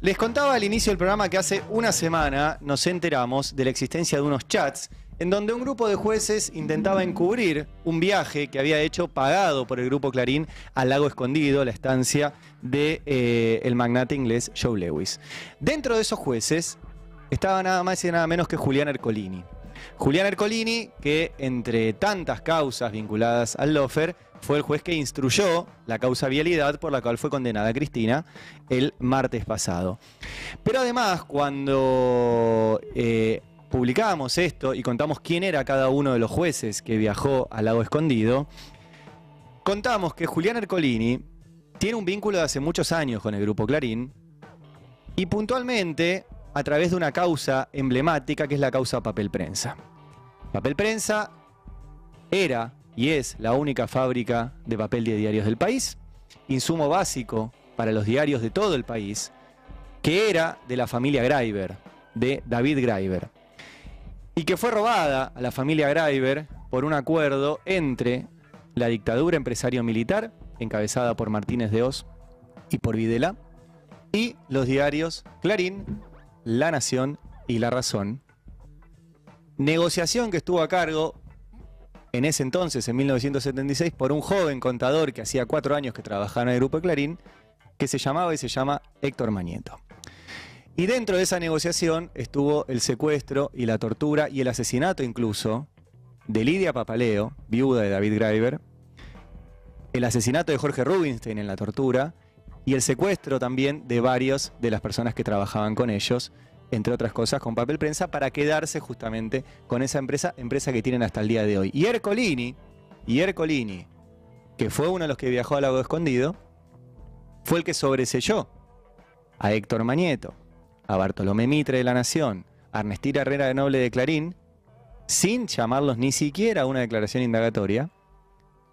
Les contaba al inicio del programa que hace una semana nos enteramos de la existencia de unos chats en donde un grupo de jueces intentaba encubrir un viaje que había hecho pagado por el grupo Clarín al lago escondido, la estancia del de, eh, el magnate inglés Joe Lewis. Dentro de esos jueces estaba nada más y nada menos que Julián Ercolini. Julián Ercolini, que entre tantas causas vinculadas al Lofer, fue el juez que instruyó la causa vialidad por la cual fue condenada Cristina el martes pasado. Pero además, cuando eh, publicamos esto y contamos quién era cada uno de los jueces que viajó al lado escondido, contamos que Julián Ercolini tiene un vínculo de hace muchos años con el grupo Clarín y puntualmente a través de una causa emblemática que es la causa Papel Prensa. Papel Prensa era y es la única fábrica de papel de diarios del país, insumo básico para los diarios de todo el país, que era de la familia Greiber, de David Greiber, y que fue robada a la familia Greiber por un acuerdo entre la dictadura empresario militar, encabezada por Martínez de Oz y por Videla, y los diarios Clarín, La Nación y La Razón. Negociación que estuvo a cargo en ese entonces, en 1976, por un joven contador que hacía cuatro años que trabajaba en el Grupo Clarín, que se llamaba y se llama Héctor Mañeto. Y dentro de esa negociación estuvo el secuestro y la tortura y el asesinato incluso de Lidia Papaleo, viuda de David Greiber, el asesinato de Jorge Rubinstein en la tortura y el secuestro también de varios de las personas que trabajaban con ellos, entre otras cosas, con papel prensa para quedarse justamente con esa empresa, empresa que tienen hasta el día de hoy. Y Ercolini, y Ercolini, que fue uno de los que viajó al lago escondido, fue el que sobreselló a Héctor Mañeto, a Bartolomé Mitre de la Nación, a Ernestina Herrera de Noble de Clarín, sin llamarlos ni siquiera a una declaración indagatoria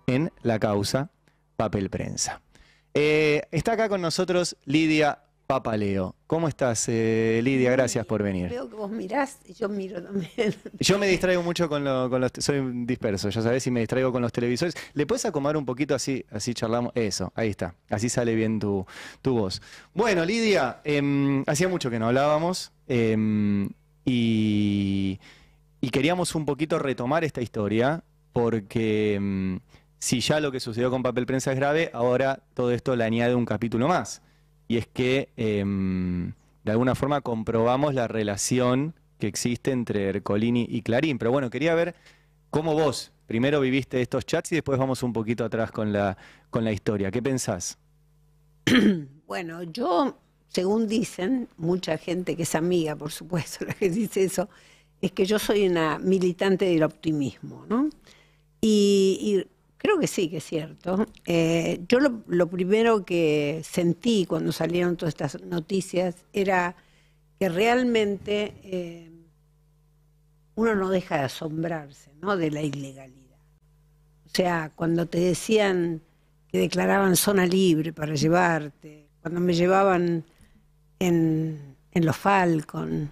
en la causa papel prensa. Eh, está acá con nosotros Lidia Papa Leo. ¿Cómo estás, eh, Lidia? Gracias por venir. Veo que vos mirás y yo miro también. Yo me distraigo mucho con, lo, los... Soy disperso, ya sabes, y me distraigo con los televisores. ¿Le puedes acomodar un poquito así, así charlamos? Eso, ahí está. Así sale bien tu, voz. Bueno, Lidia, em, hacía mucho que no hablábamos em, y, y, queríamos un poquito retomar esta historia porque em, si ya lo que sucedió con Papel Prensa es grave, ahora todo esto le añade un capítulo más y es que em, de alguna forma comprobamos la relación que existe entre Ercolini y Clarín. Pero bueno, quería ver cómo vos primero viviste estos chats y después vamos un poquito atrás con la, con la historia. ¿Qué pensás? Bueno, yo, según dicen, mucha gente que es amiga, por supuesto, la que dice eso, es que yo soy una militante del optimismo, ¿no? y Creo que sí, que es cierto. Eh, yo lo, primero que sentí cuando salieron todas estas noticias era que realmente eh, uno no deja de asombrarse ¿no? de la ilegalidad. O sea, cuando te decían que declaraban zona libre para llevarte, cuando me llevaban en, los Falcon,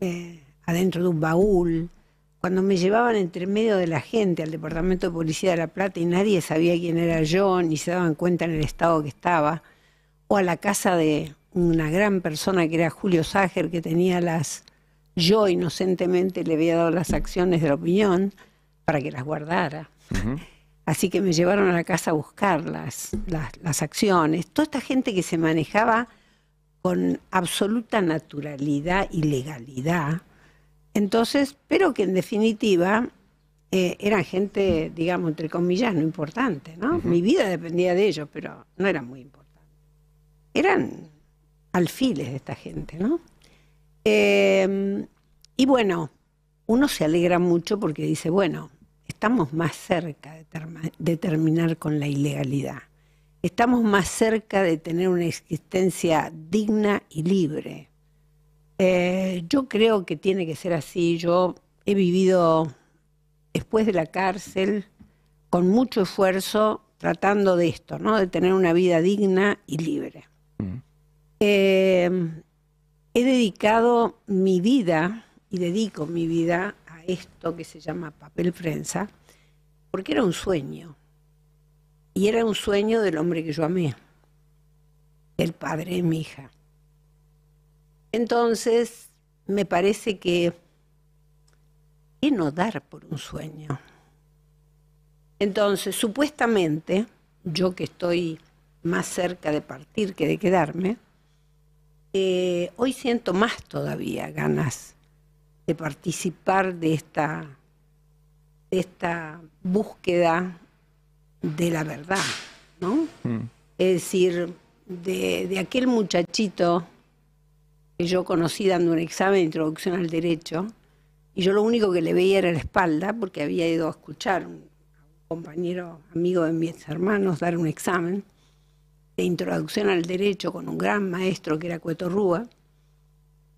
eh, adentro de un baúl, cuando me llevaban entre medio de la gente al Departamento de Policía de La Plata y nadie sabía quién era yo, ni se daban cuenta en el estado que estaba, o a la casa de una gran persona que era Julio Sager, que tenía las... Yo inocentemente le había dado las acciones de la opinión para que las guardara. Así que me llevaron a la casa a buscarlas, las acciones. Toda esta gente que se manejaba con absoluta naturalidad y legalidad, entonces, pero que en definitiva eh, eran gente, digamos, entre comillas, no importante, ¿no? Mi vida dependía de ellos, pero no era muy importante. Eran alfiles de esta gente, ¿no? Em, y bueno, uno se alegra mucho porque dice, bueno, estamos más cerca de, terminar con la ilegalidad. Estamos más cerca de tener una existencia digna y libre. Eh, yo creo que tiene que ser así. Yo he vivido después de la cárcel con mucho esfuerzo tratando de esto, ¿no? De tener una vida digna y libre. Mm. Eh, he dedicado mi vida y dedico mi vida a esto que se llama papel prensa, porque era un sueño. Y era un sueño del hombre que yo amé, el padre de mi hija. Entonces, me parece que es no dar por un sueño. Entonces, supuestamente, yo que estoy más cerca de partir que de quedarme, eh, hoy siento más todavía ganas de participar de esta, esta búsqueda de la verdad, ¿no? Mm. Es decir, de aquel muchachito que yo conocí dando un examen de introducción al derecho, y yo lo único que le veía era la espalda, porque había ido a escuchar a un compañero, amigo de mis hermanos, dar un examen de introducción al derecho con un gran maestro que era Cueto Rúa,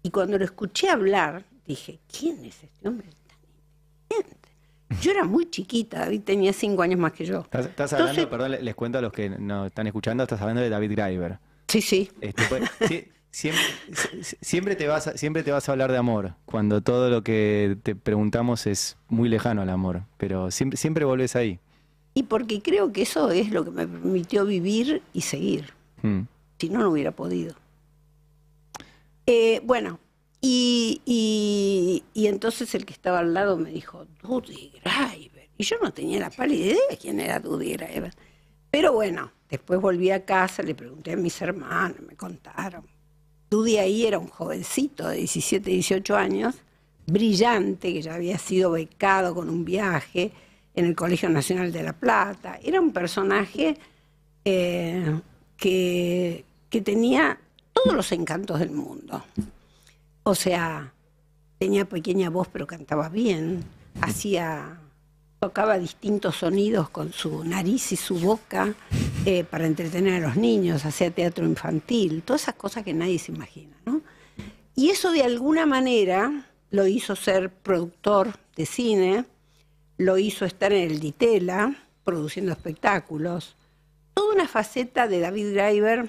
y cuando lo escuché hablar, dije, ¿quién es este hombre tan inteligente? Yo era muy chiquita, David tenía cinco años más que yo. Estás, hablando, perdón, les cuento a los que no están escuchando, estás hablando de David Greiber. Sí, sí. Este, pues, sí Siempre, te vas a, siempre te vas a hablar de amor, cuando todo lo que te preguntamos es muy lejano al amor, pero siempre, siempre volvés ahí. Y porque creo que eso es lo que me permitió vivir y seguir. Mm. Si no, lo hubiera podido. Eh, bueno, y, entonces el que estaba al lado me dijo, Dudy Graeber. Y yo no tenía la pálida idea de quién era Dudy Graeber. Pero bueno, después volví a casa, le pregunté a mis hermanos, me contaron día ahí era un jovencito de 17, 18 años, brillante, que ya había sido becado con un viaje en el Colegio Nacional de La Plata. Era un personaje eh, que, que tenía todos los encantos del mundo. O sea, tenía pequeña voz pero cantaba bien, hacía tocaba distintos sonidos con su nariz y su boca, eh, para entretener a los niños, hacía teatro infantil, todas esas cosas que nadie se imagina. Y eso de alguna manera lo hizo ser productor de cine, lo hizo estar en el Ditela, produciendo espectáculos. Toda una faceta de David Driver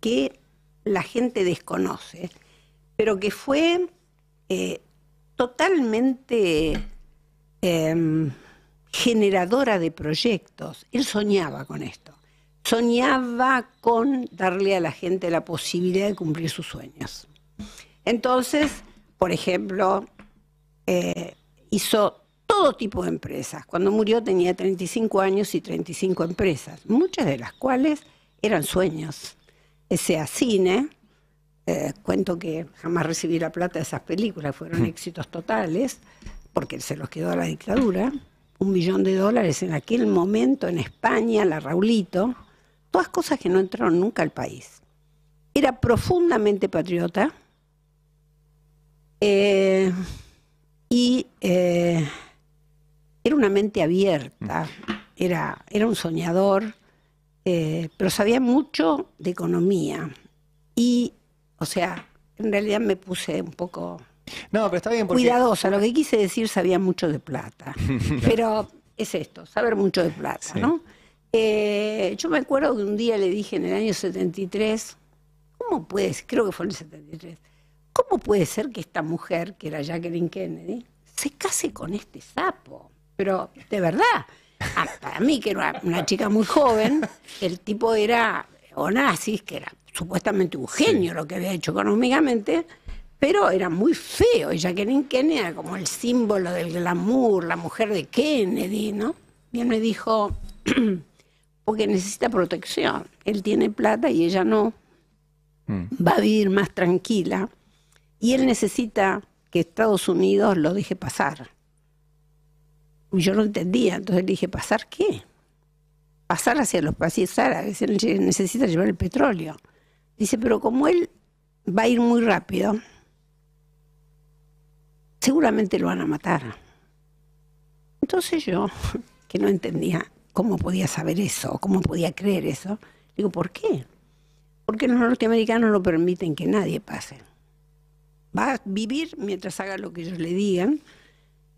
que la gente desconoce, pero que fue eh, totalmente em, generadora de proyectos. Él soñaba con esto. Soñaba con darle a la gente la posibilidad de cumplir sus sueños. Entonces, por ejemplo, eh, hizo todo tipo de empresas. Cuando murió tenía 35 años y 35 empresas, muchas de las cuales eran sueños. Ese a cine, eh, cuento que jamás recibí la plata de esas películas, fueron hmm. éxitos totales, porque se los quedó a la dictadura un millón de dólares en aquel momento en España, la Raulito, todas cosas que no entraron nunca al país. Era profundamente patriota eh, y eh, era una mente abierta, era, era un soñador, eh, pero sabía mucho de economía. Y, o sea, en realidad me puse un poco no, pero está bien Cuidadosa, lo que quise decir sabía mucho de plata, pero es esto, saber mucho de plata, ¿no? Eh, yo me acuerdo que un día le dije en el año 73, ¿cómo puede Creo que fue en el 73. ¿Cómo puede ser que esta mujer, que era Jacqueline Kennedy, se case con este sapo? Pero, de verdad, para mí, que era una chica muy joven, el tipo era Onassis, que era supuestamente un genio lo que había hecho económicamente, pero era muy feo. Y Jacqueline Kennedy era como el símbolo del glamour, la mujer de Kennedy, ¿no? Y me dijo, porque necesita protección. Él tiene plata y ella no. Mm. Va a vivir más tranquila. Y él necesita que Estados Unidos lo deje pasar. Y yo no entendía, entonces le dije, ¿pasar qué? Pasar hacia los países árabes, él necesita llevar el petróleo. Dice, pero como él va a ir muy rápido, seguramente lo van a matar. Entonces yo, que no entendía cómo podía saber eso, cómo podía creer eso, digo, ¿por qué? Porque los norteamericanos no permiten que nadie pase. Va a vivir mientras haga lo que ellos le digan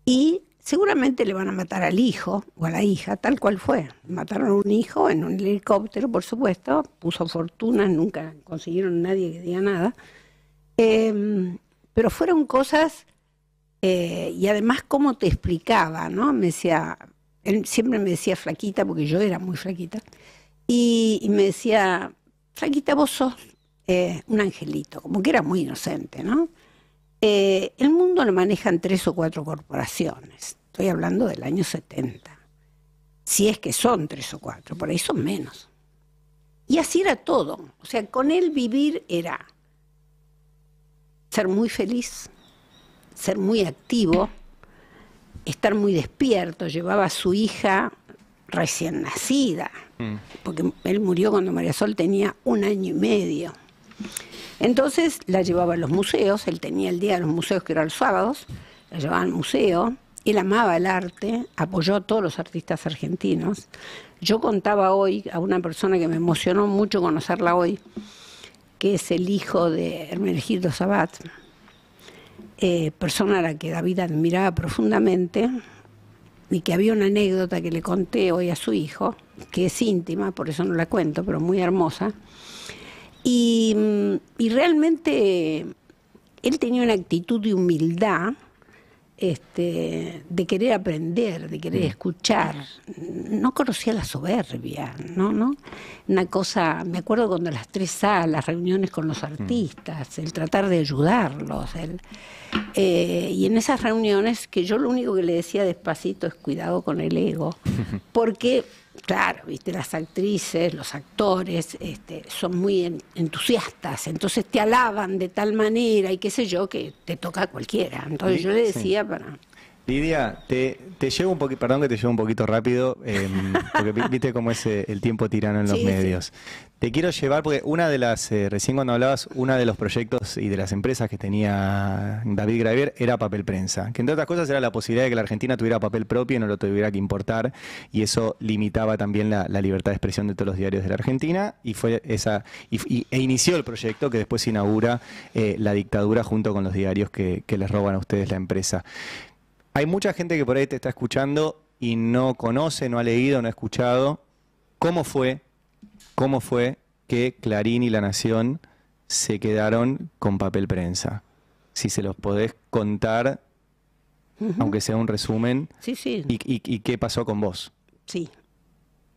y seguramente le van a matar al hijo o a la hija, tal cual fue. Mataron a un hijo en un helicóptero, por supuesto, puso fortunas, nunca consiguieron nadie que diga nada. Em, pero fueron cosas eh, y además, cómo te explicaba, ¿no? Me decía, él siempre me decía flaquita, porque yo era muy flaquita, y, me decía, flaquita, vos sos eh, un angelito, como que era muy inocente, ¿no? Eh, el mundo lo manejan tres o cuatro corporaciones, estoy hablando del año 70, si es que son tres o cuatro, por ahí son menos. Y así era todo, o sea, con él vivir era ser muy feliz, ser muy activo, estar muy despierto, llevaba a su hija recién nacida, mm. porque él murió cuando María Sol tenía un año y medio. Entonces la llevaba a los museos, él tenía el día de los museos que era los sábados, la llevaba al museo, él amaba el arte, apoyó a todos los artistas argentinos. Yo contaba hoy a una persona que me emocionó mucho conocerla hoy, que es el hijo de Hermenegildo Sabat, eh, persona a la que David admiraba profundamente y que había una anécdota que le conté hoy a su hijo, que es íntima, por eso no la cuento, pero muy hermosa. y mm, realmente eh, él tenía una actitud de humildad este, de querer aprender, de querer mm. escuchar. No conocía la soberbia, ¿no? ¿no? Una cosa, me acuerdo cuando las tres A, las reuniones con los mm. artistas, el tratar de ayudarlos. Eh, y en esas reuniones que yo lo único que le decía despacito es cuidado con el ego, porque Claro, viste, las actrices, los actores este, son muy entusiastas, entonces te alaban de tal manera y qué sé yo que te toca a cualquiera. Entonces yo le decía para Lidia, te, llevo un poquito, perdón que te llevo un poquito rápido, em, porque viste cómo es eh, el tiempo tirano en los medios. Te quiero llevar, porque una de las, eh, recién cuando hablabas, una de los proyectos y de las empresas que tenía David Gravier era papel prensa, que entre otras cosas era la posibilidad de que la Argentina tuviera papel propio y no lo tuviera que importar, y eso limitaba también la, libertad de expresión de todos los diarios de la Argentina, y fue esa, e inició el proyecto que después inaugura eh, la dictadura junto con los diarios que, que les roban a ustedes la empresa. Hay mucha gente que por ahí te está escuchando y no conoce, no ha leído, no ha escuchado cómo fue, cómo fue que Clarín y La Nación se quedaron con papel prensa. Si se los podés contar, aunque sea un resumen, sí, sí. Y, qué pasó con vos. Sí.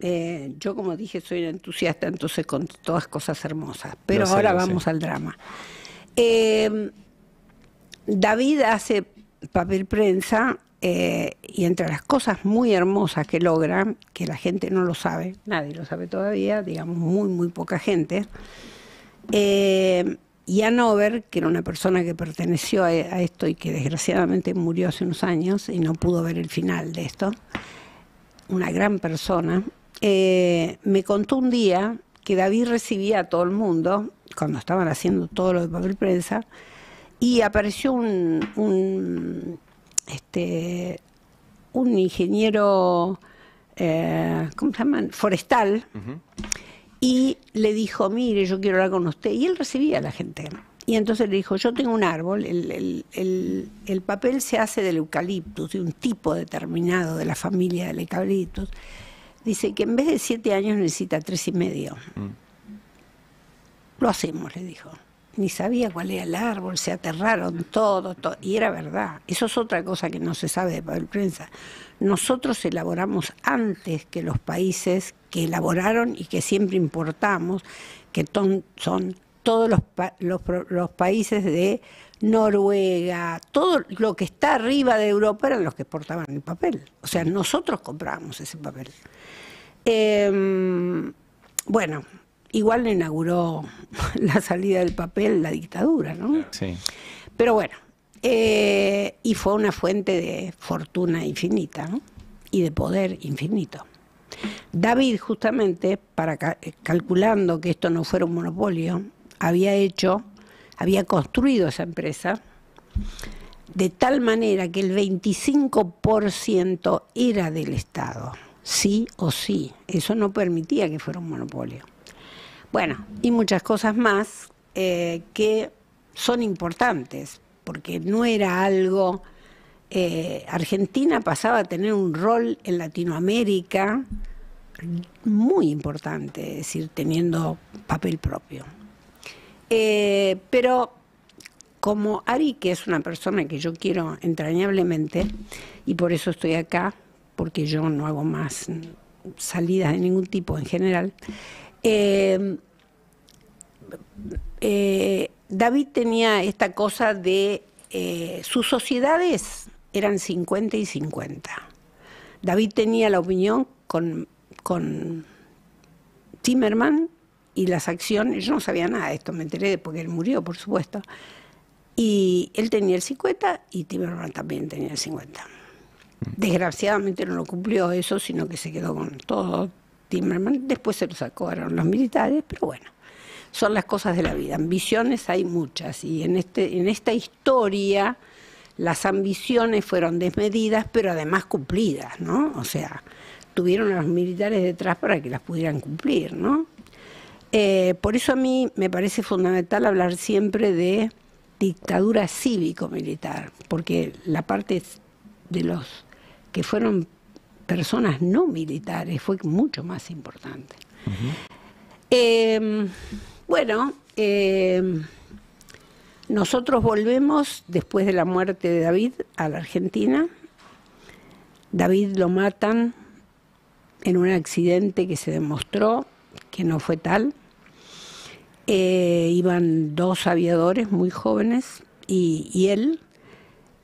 Eh, yo, como dije, soy entusiasta, entonces con todas cosas hermosas. Pero ahora vamos al drama. Eh, David hace papel prensa eh, y entre las cosas muy hermosas que logra, que la gente no lo sabe, nadie lo sabe todavía, digamos muy, muy poca gente, eh, y que era una persona que perteneció a, esto y que desgraciadamente murió hace unos años y no pudo ver el final de esto, una gran persona, eh, me contó un día que David recibía a todo el mundo, cuando estaban haciendo todo lo de papel prensa, y apareció un, un, este, un ingeniero, eh, Forestal, y le dijo, mire, yo quiero hablar con usted. Y él recibía a la gente. Y entonces le dijo, yo tengo un árbol, el, el, el, papel se hace del eucaliptus, de un tipo determinado de la familia del eucaliptus. Dice que en vez de siete años necesita tres y medio. Mm. Lo hacemos, le dijo ni sabía cuál era el árbol, se aterraron mm. todo, y era verdad. Eso es otra cosa que no se sabe de papel prensa. Nosotros elaboramos antes que los países que elaboraron y que siempre importamos, que son todos los, los, países de Noruega, todo lo que está arriba de Europa eran los que exportaban el papel. O sea, nosotros compramos ese papel. Em, bueno, igual le inauguró la salida del papel la dictadura, ¿no? Sí. Pero bueno, eh, y fue una fuente de fortuna infinita y de poder infinito. David, justamente, para calculando que esto no fuera un monopolio, había hecho, había construido esa empresa de tal manera que el 25% era del Estado, sí o sí. Eso no permitía que fuera un monopolio. Bueno, y muchas cosas más eh, que son importantes, porque no era algo... Eh, Argentina pasaba a tener un rol en Latinoamérica muy importante, es decir, teniendo papel propio. Eh, pero como Ari, que es una persona que yo quiero entrañablemente, y por eso estoy acá, porque yo no hago más salidas de ningún tipo en general, Em, eh, David tenía esta cosa de eh, sus sociedades eran 50 y 50. David tenía la opinión con, con Timerman y las acciones, yo no sabía nada de esto, me enteré porque él murió, por supuesto. Y él tenía el 50 y Timerman también tenía el 50. Mm. Desgraciadamente no lo cumplió eso, sino que se quedó con todo, después se lo sacaron los militares, pero bueno, son las cosas de la vida. Ambiciones hay muchas y en, este, en esta historia las ambiciones fueron desmedidas, pero además cumplidas, ¿no? O sea, tuvieron a los militares detrás para que las pudieran cumplir, ¿no? Eh, por eso a mí me parece fundamental hablar siempre de dictadura cívico-militar, porque la parte de los que fueron personas no militares fue mucho más importante. Em, bueno, em, nosotros volvemos después de la muerte de David a la Argentina. David lo matan en un accidente que se demostró que no fue tal. Eh, iban dos aviadores muy jóvenes y, él.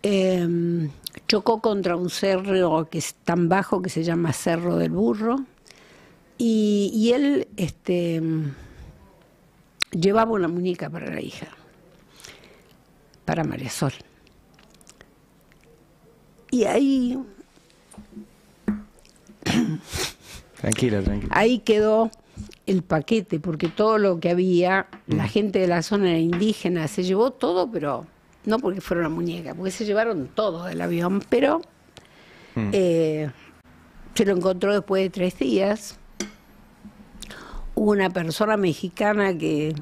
Em, chocó contra un cerro que es tan bajo que se llama Cerro del Burro y, él este, llevaba una muñeca para la hija, para María Sol. Y ahí... Tranquila, Ahí quedó el paquete, porque todo lo que había, la mm. gente de la zona era indígena, se llevó todo, pero no porque fuera una muñeca, porque se llevaron todo del avión, pero mm. eh, se lo encontró después de tres días. Hubo una persona mexicana que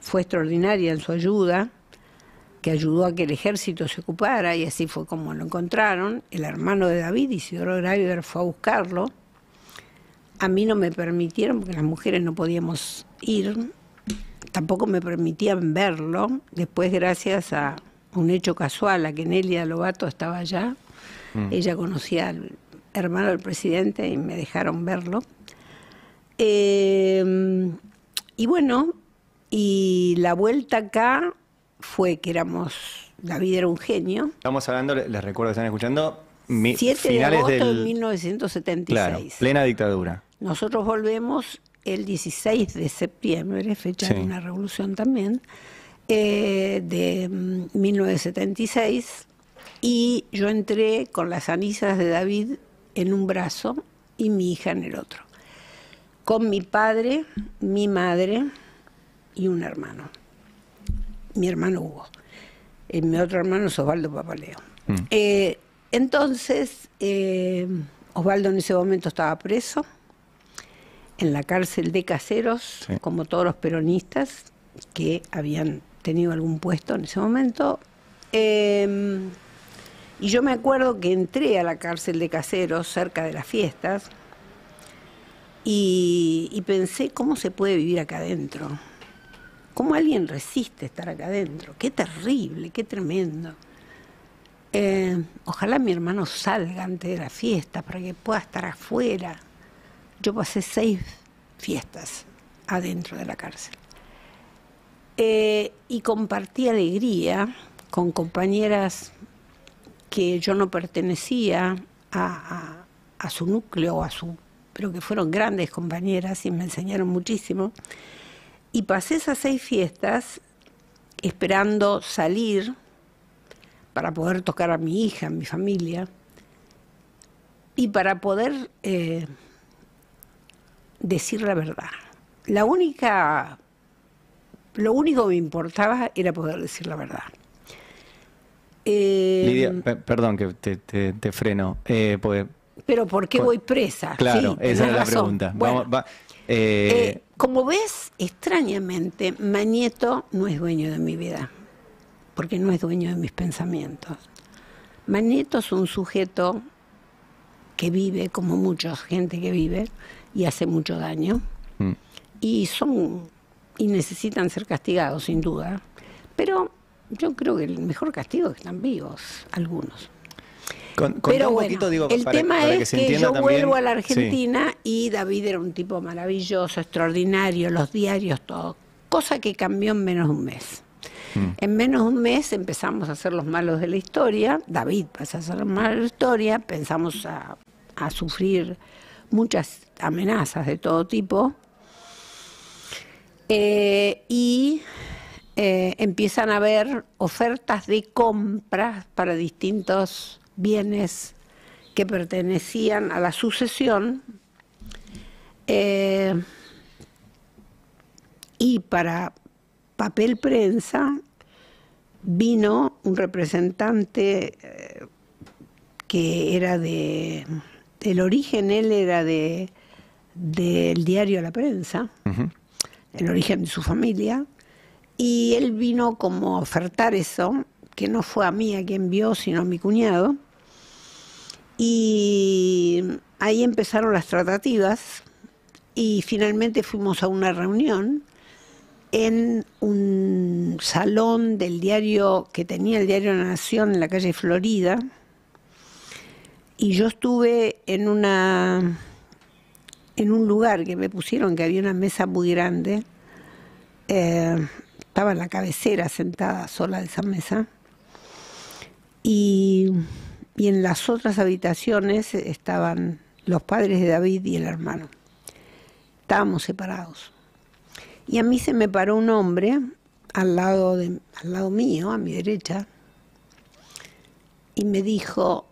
fue extraordinaria en su ayuda, que ayudó a que el ejército se ocupara y así fue como lo encontraron. El hermano de David, Isidoro Graiver, fue a buscarlo. A mí no me permitieron, porque las mujeres no podíamos ir, tampoco me permitían verlo. Después, gracias a un hecho casual a que Nelia Lobato estaba allá. Mm. Ella conocía al hermano del presidente y me dejaron verlo. Em, y bueno, y la vuelta acá fue que éramos, vida era un genio. Estamos hablando, les recuerdo que están escuchando, mi, finales de agosto de 1976. Claro, plena dictadura. Nosotros volvemos el 16 de septiembre, fecha de una revolución también. Eh, de 1976 mm, y yo entré con las anillas de David en un brazo y mi hija en el otro, con mi padre, mi madre y un hermano, mi hermano Hugo, y eh, mi otro hermano es Osvaldo Papaleo. Mm. Eh, entonces, Osvaldo en ese momento estaba preso en la cárcel de caseros, como todos los peronistas que habían tenido algún puesto en ese momento. Em, y yo me acuerdo que entré a la cárcel de caseros cerca de las fiestas y, pensé cómo se puede vivir acá adentro. ¿Cómo alguien resiste estar acá adentro? Qué terrible, qué tremendo. Em, ojalá mi hermano salga antes de la fiesta para que pueda estar afuera. Yo pasé seis fiestas adentro de la cárcel. Eh, y compartí alegría con compañeras que yo no pertenecía a, su núcleo, a su, pero que fueron grandes compañeras y me enseñaron muchísimo. Y pasé esas seis fiestas esperando salir para poder tocar a mi hija, a mi familia, y para poder eh, decir la verdad. La única lo único que me importaba era poder decir la verdad. Eh, Lidia, perdón que te, freno. Eh, pues, pero ¿por qué pues, voy presa? Claro, esa es la pregunta. Eh, como ves, extrañamente, Magneto no es dueño de mi vida, porque no es dueño de mis pensamientos. Magneto es un sujeto que vive, como mucha gente que vive, y hace mucho daño. Mm. Y son y necesitan ser castigados, sin duda. Pero yo creo que el mejor castigo es que están vivos, algunos. Pero bueno, el tema es que, yo vuelvo a la Argentina y David era un tipo maravilloso, extraordinario, los diarios, todo. Cosa que cambió en menos de un mes. Mm. En menos de un mes empezamos a ser los malos de la historia. David pasa a ser los malos de la historia. Pensamos a, a sufrir muchas amenazas de todo tipo. Eh, y eh, empiezan a haber ofertas de compras para distintos bienes que pertenecían a la sucesión eh, y para papel prensa vino un representante que era de el origen él era de del diario La Prensa el origen de su familia, y él vino como a ofertar eso, que no fue a mí a quien vio, sino a mi cuñado, y ahí empezaron las tratativas y finalmente fuimos a una reunión en un salón del diario que tenía el diario La Nación en la calle Florida, y yo estuve en una en un lugar que me pusieron, que había una mesa muy grande, eh, estaba en la cabecera sentada sola de esa mesa, y, en las otras habitaciones estaban los padres de David y el hermano. Estábamos separados. Y a mí se me paró un hombre al lado, al lado mío, a mi derecha, y me dijo,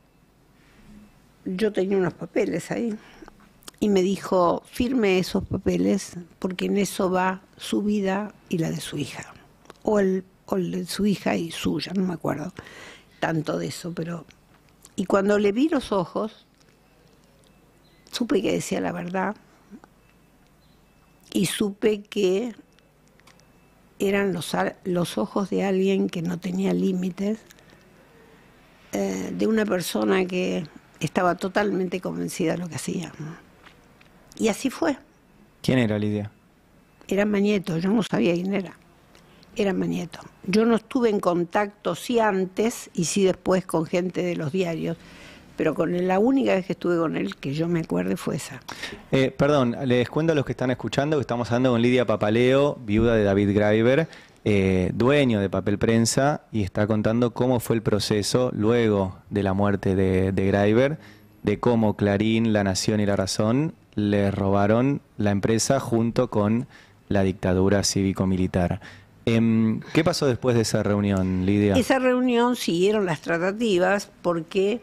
yo tenía unos papeles ahí, y me dijo, firme esos papeles porque en eso va su vida y la de su hija, o el, de su hija y suya, no me acuerdo tanto de eso, pero... Y cuando le vi los ojos, supe que decía la verdad y supe que eran los, los ojos de alguien que no tenía límites, eh, de una persona que estaba totalmente convencida de lo que hacía. Y así fue. ¿Quién era Lidia? Era Mañeto, yo no sabía quién era. Era Mañeto. Yo no estuve en contacto, sí antes y sí después con gente de los diarios, pero con él, la única vez que estuve con él que yo me acuerde fue esa. Eh, perdón, les cuento a los que están escuchando que estamos hablando con Lidia Papaleo, viuda de David Greiber, eh, dueño de Papel Prensa, y está contando cómo fue el proceso luego de la muerte de, de Greiber, de cómo Clarín, La Nación y La Razón le robaron la empresa junto con la dictadura cívico-militar. Em, ¿Qué pasó después de esa reunión, Lidia? Esa reunión siguieron las tratativas porque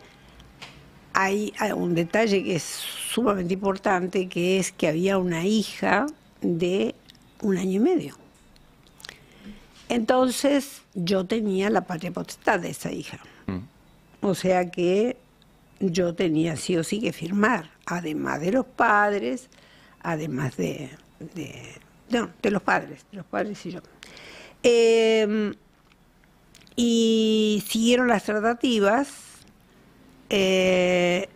hay un detalle que es sumamente importante, que es que había una hija de un año y medio. Entonces yo tenía la patria potestad de esa hija. Mm. O sea que yo tenía sí o sí que firmar, además de los padres, además de, no, de los padres, de los padres y yo. Em, y siguieron las tratativas. Eh,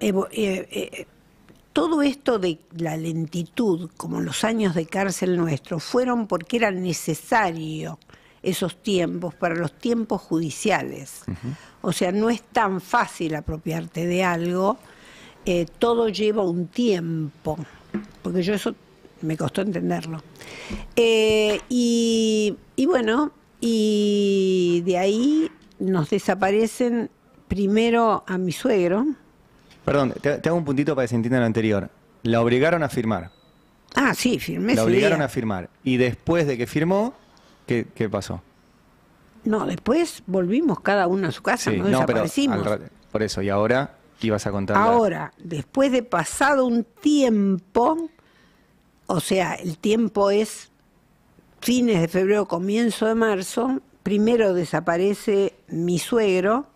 eh, eh, todo esto de la lentitud, como los años de cárcel nuestro, fueron porque era necesario esos tiempos para los tiempos judiciales. O sea, no es tan fácil apropiarte de algo, eh, todo lleva un tiempo, porque yo eso me costó entenderlo. Eh, y, bueno, y de ahí nos desaparecen primero a mi suegro. Perdón, te, hago un puntito para que se entienda lo anterior. La obligaron a firmar. Ah, sí, firmé. La obligaron a firmar. Y después de que firmó, ¿Qué, pasó? No, después volvimos cada uno a su casa, sí, no, desaparecimos. por eso, y ahora ibas a contar. Ahora, después de pasado un tiempo, o sea, el tiempo es fines de febrero, comienzo de marzo, primero desaparece mi suegro,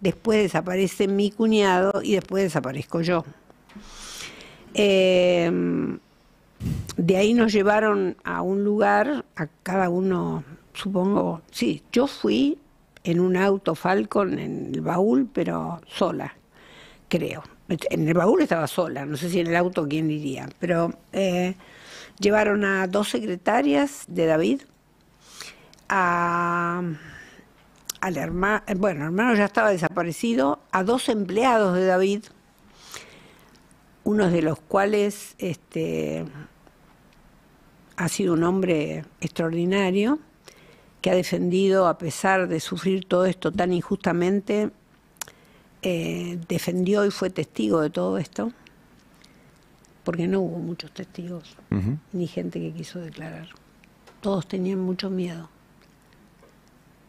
después desaparece mi cuñado y después desaparezco yo. Eh, de ahí nos llevaron a un lugar, a cada uno, supongo, sí, yo fui en un auto Falcon en el baúl, pero sola, creo. En el baúl estaba sola, no sé si en el auto quién iría, pero eh, llevaron a dos secretarias de David, a, al hermano, bueno, hermano ya estaba desaparecido, a dos empleados de David, unos de los cuales este, ha sido un hombre extraordinario que ha defendido, a pesar de sufrir todo esto tan injustamente, eh, defendió y fue testigo de todo esto, porque no hubo muchos testigos, ni gente que quiso declarar. Todos tenían mucho miedo.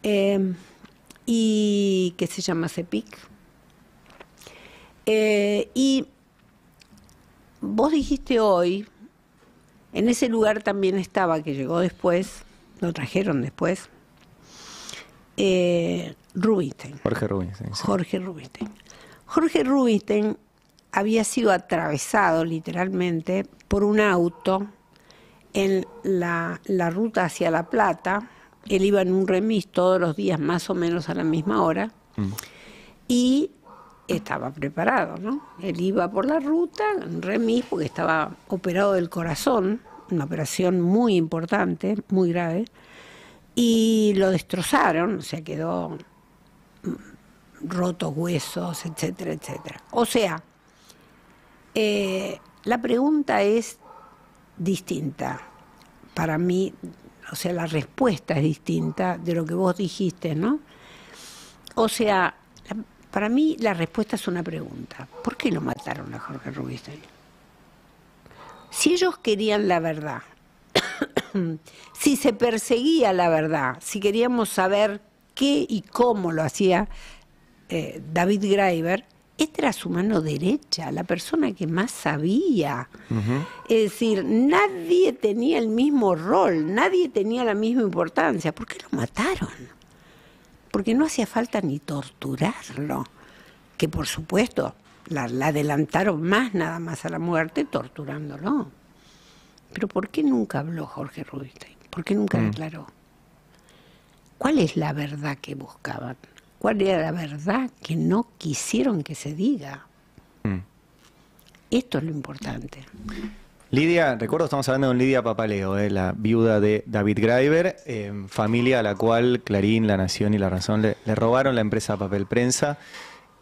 Eh, y que se llama CEPIC. Eh, y vos dijiste hoy, en ese lugar también estaba, que llegó después, lo trajeron después, eh, Rubinstein. Jorge Rubinstein. Jorge Rubinstein. Jorge Rubinstein había sido atravesado literalmente por un auto en la, ruta hacia La Plata. Él iba en un remis todos los días más o menos a la misma hora. Mm. Y estaba preparado, ¿no? Él iba por la ruta, en remis, porque estaba operado del corazón, una operación muy importante, muy grave, y lo destrozaron, o sea, quedó mm, rotos huesos, etcétera, etcétera. O sea, eh, la pregunta es distinta. Para mí, o sea, la respuesta es distinta de lo que vos dijiste, ¿no? O sea, para mí la respuesta es una pregunta. ¿Por qué lo mataron a Jorge Rubinstein? Si ellos querían la verdad, si se perseguía la verdad, si queríamos saber qué y cómo lo hacía eh, David Graeber, esta era su mano derecha, la persona que más sabía. Es decir, nadie tenía el mismo rol, nadie tenía la misma importancia. ¿Por qué lo mataron? porque no hacía falta ni torturarlo, que por supuesto la, adelantaron más nada más a la muerte torturándolo. Pero ¿por qué nunca habló Jorge Rubinstein? ¿Por qué nunca mm. declaró? ¿Cuál es la verdad que buscaban? ¿Cuál era la verdad que no quisieron que se diga? Mm. Esto es lo importante. Lidia, recuerdo, estamos hablando de Lidia Papaleo, eh, la viuda de David Greiber, eh, familia a la cual Clarín, La Nación y La Razón le, robaron la empresa Papel Prensa,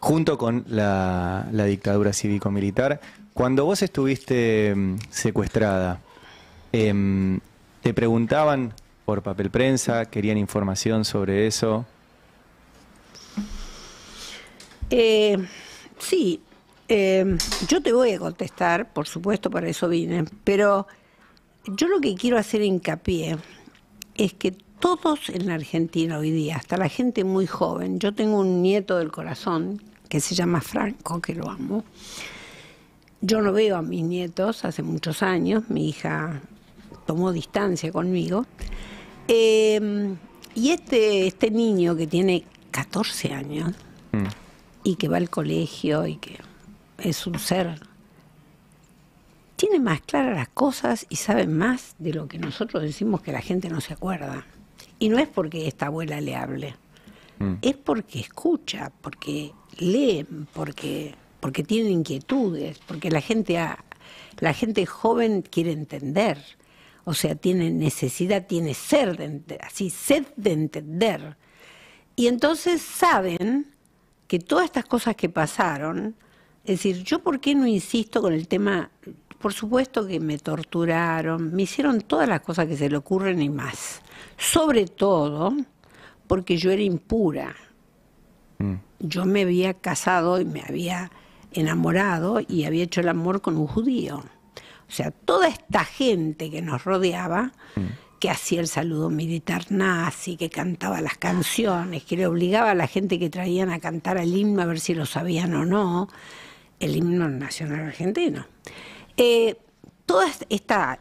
junto con la, dictadura cívico-militar. Cuando vos estuviste mm, secuestrada, em, ¿te preguntaban por Papel Prensa? ¿Querían información sobre eso? Eh, sí, Em, yo te voy a contestar, por supuesto, para eso vine, pero yo lo que quiero hacer hincapié es que todos en la Argentina hoy día, hasta la gente muy joven, yo tengo un nieto del corazón que se llama Franco, que lo amo. Yo no veo a mis nietos hace muchos años, mi hija tomó distancia conmigo. Em, y este, este niño que tiene 14 años mm. y que va al colegio y que es un ser, tiene más claras las cosas y sabe más de lo que nosotros decimos que la gente no se acuerda. Y no es porque esta abuela le hable, mm. es porque escucha, porque lee, porque, porque tiene inquietudes, porque la gente, la gente joven quiere entender. O sea, tiene necesidad, tiene ser de, así, sed de entender. Y entonces saben que todas estas cosas que pasaron es decir, yo por qué no insisto con el tema, por supuesto que me torturaron, me hicieron todas las cosas que se le ocurren y más. Sobre todo porque yo era impura. Mm. Yo me había casado y me había enamorado y había hecho el amor con un judío. O sea, toda esta gente que nos rodeaba, mm. que hacía el saludo militar nazi, que cantaba las canciones, que le obligaba a la gente que traían a cantar al himno a ver si lo sabían o no, el himno nacional argentino. Eh, toda esta,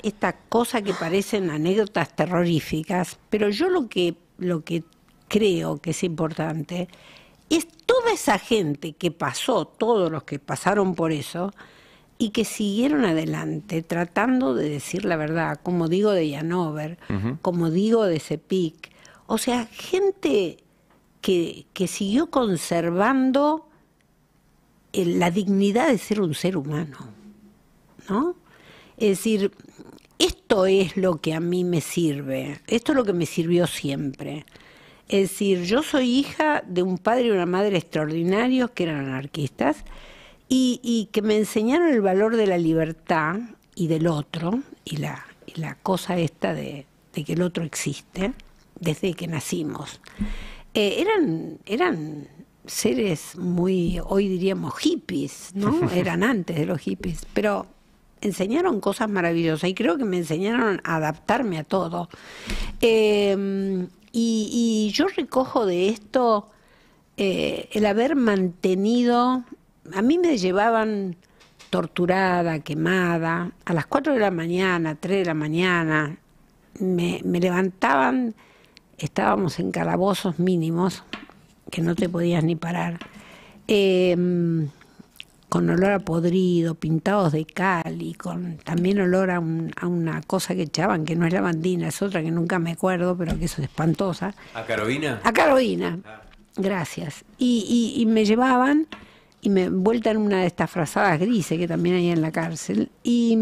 cosa que parecen anécdotas terroríficas, pero yo lo que, lo que creo que es importante es toda esa gente que pasó, todos los que pasaron por eso, y que siguieron adelante tratando de decir la verdad, como digo de Yanover, como digo de Sepik, o sea, gente que siguió conservando la dignidad de ser un ser humano, ¿no? Es decir, esto es lo que a mí me sirve, esto es lo que me sirvió siempre. Es decir, yo soy hija de un padre y una madre extraordinarios que eran anarquistas y, que me enseñaron el valor de la libertad y del otro y la, cosa esta de, que el otro existe desde que nacimos. Eh, eran, eran seres muy, hoy diríamos hippies, ¿no? Eran antes de los hippies, pero enseñaron cosas maravillosas y creo que me enseñaron a adaptarme a todo. Em, y, yo recojo de esto eh, el haber mantenido, a mí me llevaban torturada, quemada, a las 4 de la mañana, 3 de la mañana, me levantaban, estábamos en calabozos mínimos, que no te podías ni parar, em, con olor a podrido, pintados de cal y con también olor a, a, una cosa que echaban, que no es lavandina, es otra que nunca me acuerdo, pero que eso es espantosa. ¿A Carolina? A Carolina, ah. gracias. Y, y, me llevaban y me vuelta en una de estas frazadas grises que también hay en la cárcel y,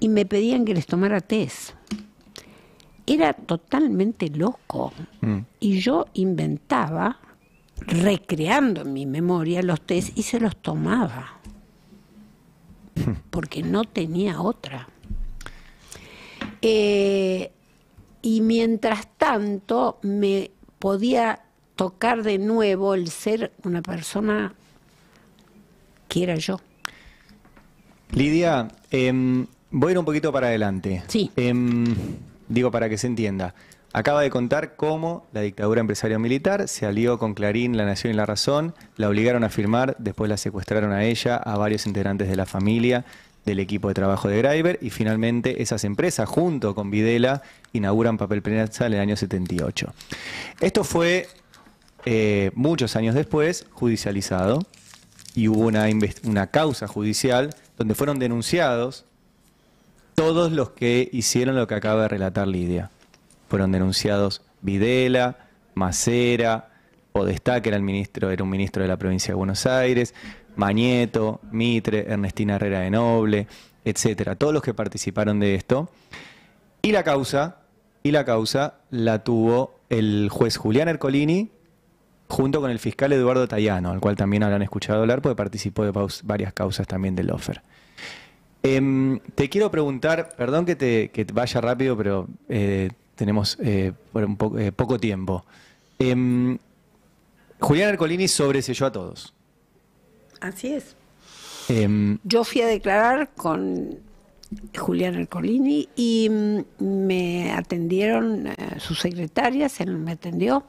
y me pedían que les tomara test era totalmente loco. Mm. Y yo inventaba, recreando en mi memoria los test y se los tomaba. Porque no tenía otra. Eh, y mientras tanto me podía tocar de nuevo el ser una persona que era yo. Lidia, em, voy a ir un poquito para adelante. Sí. Em, Digo para que se entienda. Acaba de contar cómo la dictadura empresario militar se alió con Clarín, La Nación y La Razón, la obligaron a firmar, después la secuestraron a ella, a varios integrantes de la familia, del equipo de trabajo de Greiber y finalmente esas empresas junto con Videla inauguran Papel Prensa en el año 78. Esto fue eh, muchos años después judicializado y hubo una causa judicial donde fueron denunciados todos los que hicieron lo que acaba de relatar Lidia. Fueron denunciados Videla, Macera, o que era, el ministro, era un ministro de la provincia de Buenos Aires, Mañeto, Mitre, Ernestina Herrera de Noble, etcétera. Todos los que participaron de esto. Y la causa, y la causa la tuvo el juez Julián Ercolini junto con el fiscal Eduardo Tallano, al cual también habrán escuchado hablar porque participó de varias causas también del offer. Em, te quiero preguntar, perdón que te, vaya rápido, pero eh, tenemos eh, eh, poco tiempo. Em, Julián Arcolini sobreselló a todos. Así es. Em, Yo fui a declarar con Julián Arcolini y mm, me atendieron sus secretarias, él me atendió.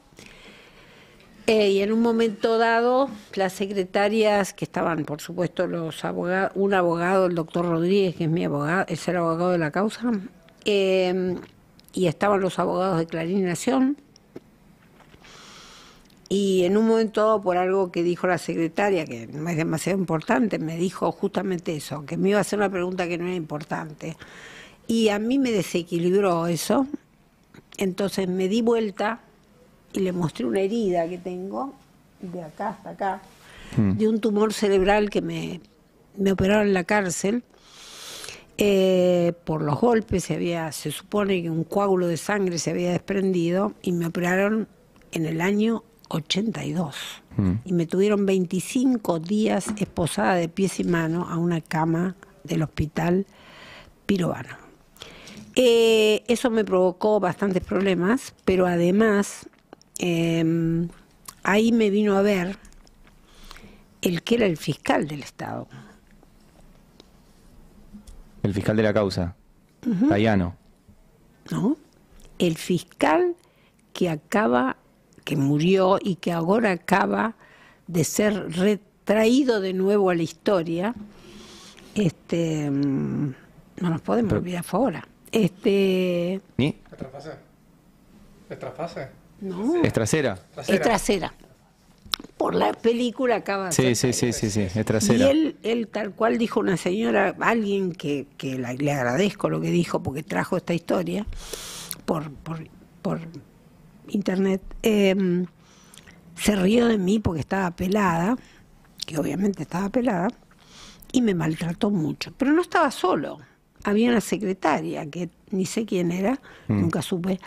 Eh, y en un momento dado, las secretarias, que estaban, por supuesto, los abogados, un abogado, el doctor Rodríguez, que es mi abogado, es el abogado de la causa, em, y estaban los abogados de Clarín Nación. Y en un momento dado, por algo que dijo la secretaria, que no es demasiado importante, me dijo justamente eso, que me iba a hacer una pregunta que no era importante. Y a mí me desequilibró eso. Entonces me di vuelta y le mostré una herida que tengo, de acá hasta acá, hmm. de un tumor cerebral que me, me operaron en la cárcel. Eh, por los golpes se había, se supone que un coágulo de sangre se había desprendido y me operaron en el año 82 hmm. y me tuvieron 25 días esposada de pies y manos a una cama del hospital pirobano. Eh, eso me provocó bastantes problemas, pero además Em, ahí me vino a ver el que era el fiscal del Estado. El fiscal de la causa, uh No, el fiscal que acaba, que murió y que ahora acaba de ser retraído de nuevo a la historia, este, em, no nos podemos Pero, olvidar ahora. Este, ¿Ni? ¿Es trasera? Es trasera. Por la película acaba de sí, sí, sí, sí, es trasera. Y él, tal cual dijo una señora, alguien que, le agradezco lo que dijo porque trajo esta historia por, por, internet, em, se rió de mí porque estaba pelada, que obviamente estaba pelada, y me maltrató mucho. Pero no estaba solo, había una secretaria que ni sé quién era, mm. nunca supe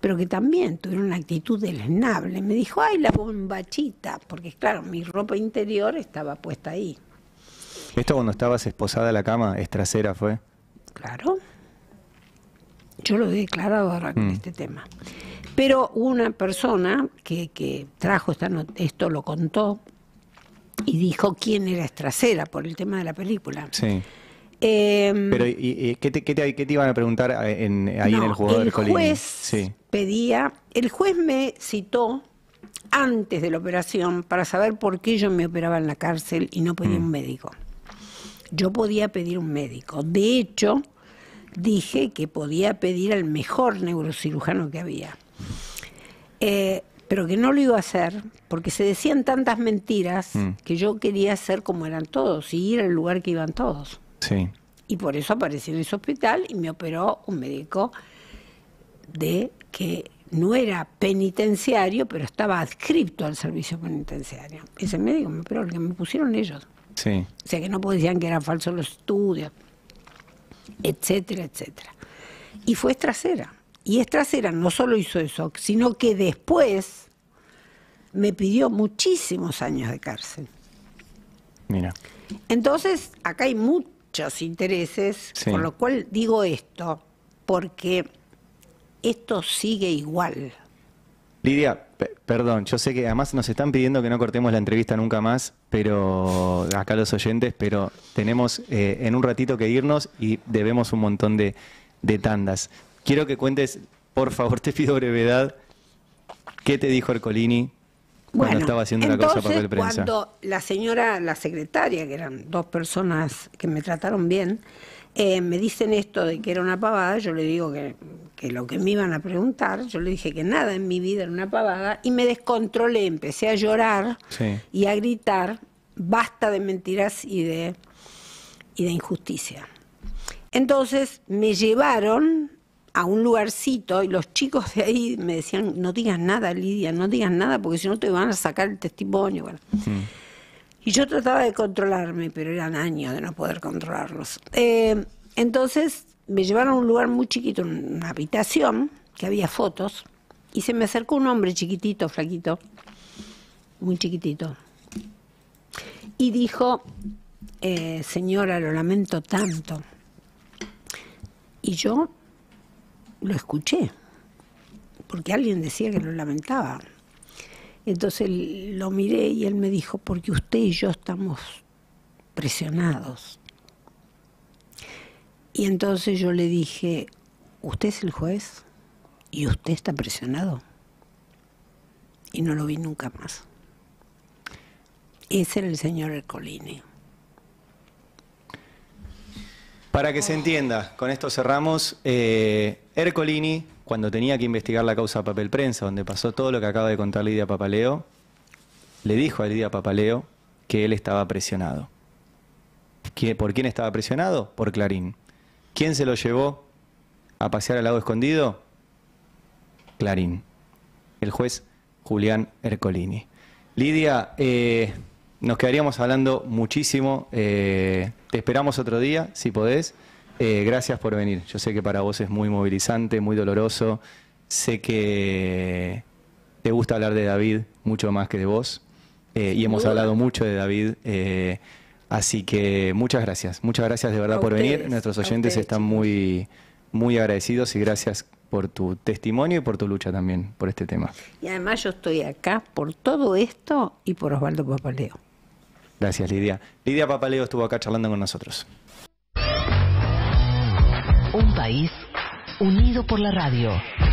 pero que también tuvieron una actitud deleznable. Me dijo, ay, la bombachita, porque claro, mi ropa interior estaba puesta ahí. ¿Esto cuando estabas esposada a la cama, es trasera fue? Claro. Yo lo he declarado ahora con mm. este tema. Pero una persona que, que trajo esta esto lo contó y dijo quién era Estracera por el tema de la película. Sí. Em, pero, ¿qué, te, iban a preguntar eh, ahí en el jugador del colegio. El juez pedía, el juez me citó antes de la operación para saber por qué yo me operaba en la cárcel y no pedí mm. un médico. Yo podía pedir un médico. De hecho, dije que podía pedir al mejor neurocirujano que había. Eh, pero que no lo iba a hacer porque se decían tantas mentiras mm. que yo quería ser como eran todos y ir al lugar que iban todos. Y por eso aparecí en ese hospital y me operó un médico de que no era penitenciario, pero estaba adscrito al servicio penitenciario. Ese médico me operó, el que me pusieron ellos. O sea que no podían que eran falsos los estudios, etcétera, etcétera. Y fue trasera. Y trasera, no solo hizo eso, sino que después me pidió muchísimos años de cárcel. Mira. Entonces, acá hay mucho intereses, con lo cual digo esto, porque esto sigue igual. Lidia, perdón, yo sé que además nos están pidiendo que no cortemos la entrevista nunca más, pero acá los oyentes, pero tenemos eh, en un ratito que irnos y debemos un montón de, de tandas. Quiero que cuentes, por favor, te pido brevedad, qué te dijo Ercolini estaba haciendo entonces, la cosa papel prensa. Cuando la señora, la secretaria, que eran dos personas que me trataron bien, eh, me dicen esto de que era una pavada, yo le digo que, lo que me iban a preguntar, yo le dije que nada en mi vida era una pavada y me descontrolé, empecé a llorar y a gritar, basta de mentiras y de, y de injusticia. Entonces me llevaron a un lugarcito y los chicos de ahí me decían, no digas nada, Lidia, no digas nada, porque si no te van a sacar el testimonio. Mm. Y yo trataba de controlarme, pero eran años de no poder controlarlos. Eh, entonces me llevaron a un lugar muy chiquito, una habitación, que había fotos, y se me acercó un hombre chiquitito, flaquito, muy chiquitito, y dijo, eh, señora, lo lamento tanto. Y yo lo escuché, porque alguien decía que lo lamentaba. Entonces lo miré y él me dijo, porque usted y yo estamos presionados. Y entonces yo le dije, usted es el juez y usted está presionado. Y no lo vi nunca más. Ese era el señor Ercolini. Para que se entienda, con esto cerramos. Eh, Ercolini, cuando tenía que investigar la causa papel prensa, donde pasó todo lo que acaba de contar Lidia Papaleo, le dijo a Lidia Papaleo que él estaba presionado. ¿Por quién estaba presionado? Por Clarín. ¿Quién se lo llevó a pasear al lado escondido? Clarín. El juez Julián Ercolini. Lidia, eh, nos quedaríamos hablando muchísimo. Eh, te esperamos otro día, si podés. Eh, gracias por venir. Yo sé que para vos es muy movilizante, muy doloroso. Sé que te gusta hablar de David mucho más que de vos. Eh, y hemos hablado mucho de David. Eh, así que muchas gracias. Muchas gracias de verdad por venir. Nuestros oyentes están muy, muy agradecidos y gracias por tu testimonio y por tu lucha también por este tema. Y además yo estoy acá por todo esto y por Osvaldo Papaleo. Gracias, Lidia. Lidia Papaleo estuvo acá charlando con nosotros. Un país unido por la radio.